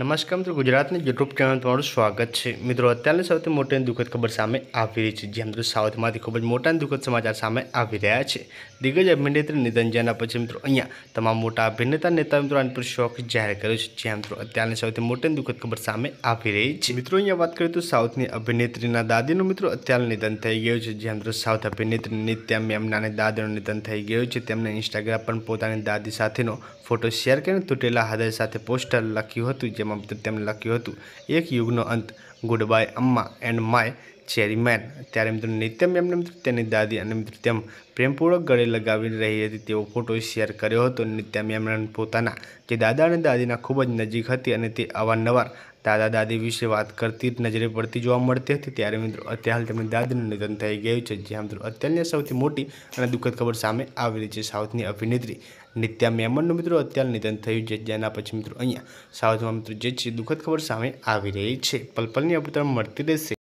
નમસ્કાર મિત્રો ગુજરાતની યુટ્યુબ ચેનલ તમારું સ્વાગત છે મિત્રો અત્યારની સૌથી મોટી દુઃખદ ખબર સામે આવી રહી છે જે મિત્રો સાઉથમાંથી ખૂબ જ મોટા દુઃખદ સમાચાર સામે આવી રહ્યા છે દિગ્ગજ અભિનેત્રી નિધન જેના પછી મિત્રો અહીંયા તમામ મોટા અભિનેતા નેતા મિત્રો આની પર શોખ જાહેર કર્યો છે જ્યાં મિત્રો અત્યારની સૌથી મોટી દુઃખદ ખબર સામે આવી રહી છે મિત્રો અહીંયા વાત કરીએ તો સાઉથની અભિનેત્રીના દાદીનું મિત્રો અત્યારે નિધન થઈ ગયું છે જ્યાં મિત્રો સાઉથ અભિનેત્રી નિત્યા મેમનાને દાદીનું નિધન થઈ ગયું છે તેમણે ઇન્સ્ટાગ્રામ પર પોતાની દાદી સાથેનો ફોટો શેર કરીને તૂટેલા હૃદય સાથે પોસ્ટર લખ્યું હતું જેમ તેમાં તેમણે લખ્યું હતું એક યુગનો અંત good bye Amma and my cherry man ત્યારે મિત્રો નિત્યમ એમને મિત્રો તેની દાદી અને મિત્રો તેમ પ્રેમપૂર્વક ગળે લગાવી રહી હતી તેવો ફોટો શેર કર્યો હતો નિત્યમ એમણે પોતાના જે દાદા અને દાદીના ખૂબ જ નજીક હતી અને તે અવારનવાર દાદા દાદી વિશે વાત કરતી નજરે પડતી જોવા મળતી હતી ત્યારે મિત્રો અત્યારે તેમની દાદીનું નિધન થઈ ગયું છે જ્યાં મિત્રો અત્યારની સૌથી મોટી અને દુઃખદ ખબર સામે આવી રહી છે સાઉથની અભિનેત્રી નિત્યા મેમનનું મિત્રો અત્યારે નિધન થયું છે જેના પછી મિત્રો અહીંયા સાઉથમાં મિત્રો જે છે દુઃખદ ખબર સામે આવી રહી છે પલપલની અપડેટ મળતી રહેશે